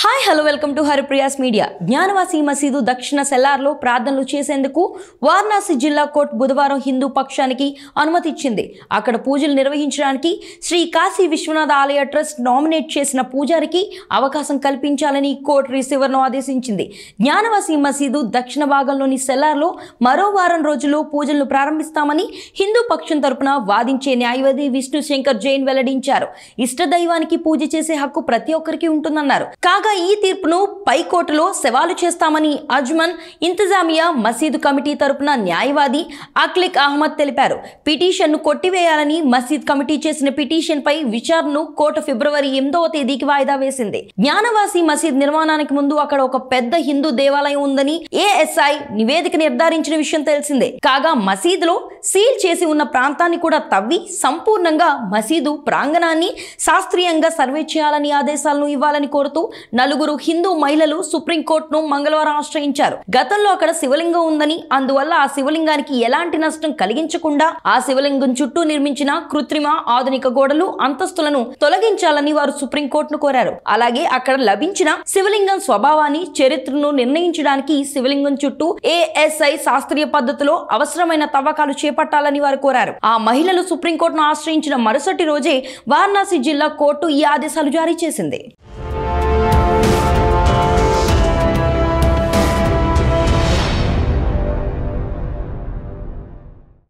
hi hello welcome to Haripriya's media Gyanvapi మసీదు దక్షిణ సెల్లార్లో ప్రార్థనలు చేసేందుకు వారణాసి జిల్లా కోర్టు బుధవారం హిందూ పక్షానికి అనుమతి ఇచ్చింది అక్కడ పూజలు నిర్వహించడానికి శ్రీ కాశీ విశ్వనాథ ఆలయ ట్రస్ట్ నామినేట్ చేసిన పూజారికి అవకాశం కల్పించాలని కోర్టు రిసీవర్ను ఆదేశించింది జ్ఞానవాసి మసీదు దక్షిణ భాగంలోని సెల్లార్లో మరో వారం రోజుల్లో పూజలను ప్రారంభిస్తామని హిందూ పక్షం తరపున వాదించే న్యాయవాది విష్ణు శంకర్ జైన్ వెల్లడించారు ఇష్ట దైవానికి పూజ చేసే హక్కు ప్రతి ఒక్కరికి ఉంటుందన్నారు కాగా కాగా ఈ తీర్పును పైకోర్టులో సవాలు చేస్తామని అజ్మన్ ఇంతజామియా మసీదు కమిటీ తరపున న్యాయవాది అక్లిక్ అహ్మద్ తెలిపారు పిటిషన్ను కొట్టివేయాలని మసీద్ కమిటీ చేసిన పిటిషన్పై విచారణను కోర్టు ఫిబ్రవరి ఎనిమిదవ తేదీకి వాయిదా వేసింది జ్ఞానవాసి మసీద్ నిర్మాణానికి ముందు అక్కడ ఒక పెద్ద హిందూ దేవాలయం ఉందని ఏఎస్ఐ నివేదిక నిర్ధారించిన విషయం తెలిసిందే కాగా మసీదులో సీల్ చేసి ఉన్న ప్రాంతాన్ని కూడా తవ్వి సంపూర్ణంగా మసీదు ప్రాంగణాన్ని శాస్త్రీయంగా సర్వే చేయాలని ఆదేశాలను ఇవ్వాలని కోరుతూ నలుగురు హిందూ మహిళలు సుప్రీంకోర్టును మంగళవారం ఆశ్రయించారు గతంలో అక్కడ శివలింగం ఉందని అందువల్ల ఆ శివలింగానికి ఎలాంటి నష్టం కలిగించకుండా ఆ శివలింగం చుట్టూ నిర్మించిన కృత్రిమ ఆధునిక గోడలు అంతస్తులను తొలగించాలని వారు సుప్రీంకోర్టును కోరారు అలాగే అక్కడ లభించిన శివలింగం స్వభావాన్ని చరిత్రను నిర్ణయించడానికి శివలింగం చుట్టూ ఏఎస్ఐ శాస్త్రీయ పద్ధతిలో అవసరమైన తవ్వకాలు చేయాలి చేపట్టాలని వారు కోరారు ఆ మహిళలు సుప్రీంకోర్టును ఆశ్రయించిన మరుసటి రోజే వారణాసి జిల్లా కోర్టు ఈ ఆదేశాలు జారీ చేసింది